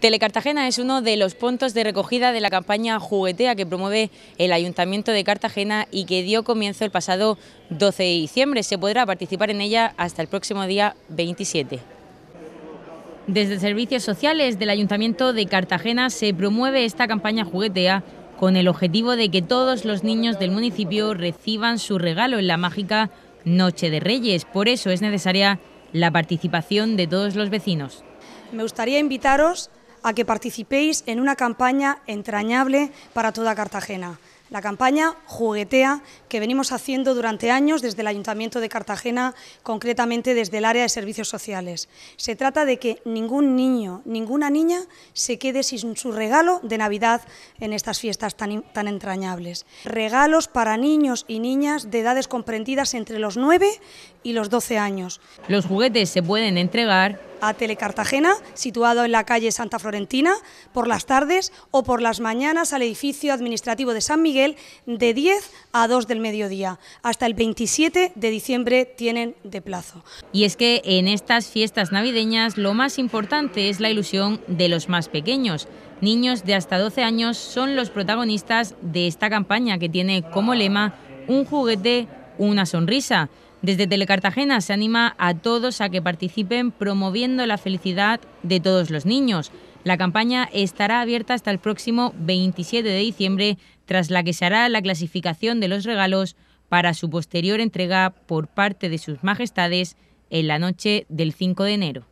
Telecartagena es uno de los puntos de recogida de la campaña Juguetea que promueve el Ayuntamiento de Cartagena y que dio comienzo el pasado 12 de diciembre. Se podrá participar en ella hasta el próximo día 27. Desde Servicios Sociales del Ayuntamiento de Cartagena se promueve esta campaña Juguetea con el objetivo de que todos los niños del municipio reciban su regalo en la mágica Noche de Reyes. Por eso es necesaria la participación de todos los vecinos. Me gustaría invitaros a que participéis en una campaña entrañable para toda Cartagena. La campaña Juguetea que venimos haciendo durante años desde el Ayuntamiento de Cartagena, concretamente desde el área de servicios sociales. Se trata de que ningún niño, ninguna niña se quede sin su regalo de Navidad en estas fiestas tan, entrañables. Regalos para niños y niñas de edades comprendidas entre los 9 y los 12 años. Los juguetes se pueden entregar a Telecartagena, situado en la calle Santa Florentina, por las tardes o por las mañanas al edificio administrativo de San Miguel de 10 a 2 del mediodía. Hasta el 27 de diciembre tienen de plazo. Y es que en estas fiestas navideñas lo más importante es la ilusión de los más pequeños. Niños de hasta 12 años son los protagonistas de esta campaña que tiene como lema un juguete, una sonrisa. Desde Telecartagena se anima a todos a que participen promoviendo la felicidad de todos los niños. La campaña estará abierta hasta el próximo 27 de diciembre, tras la que se hará la clasificación de los regalos para su posterior entrega por parte de sus majestades en la noche del 5 de enero.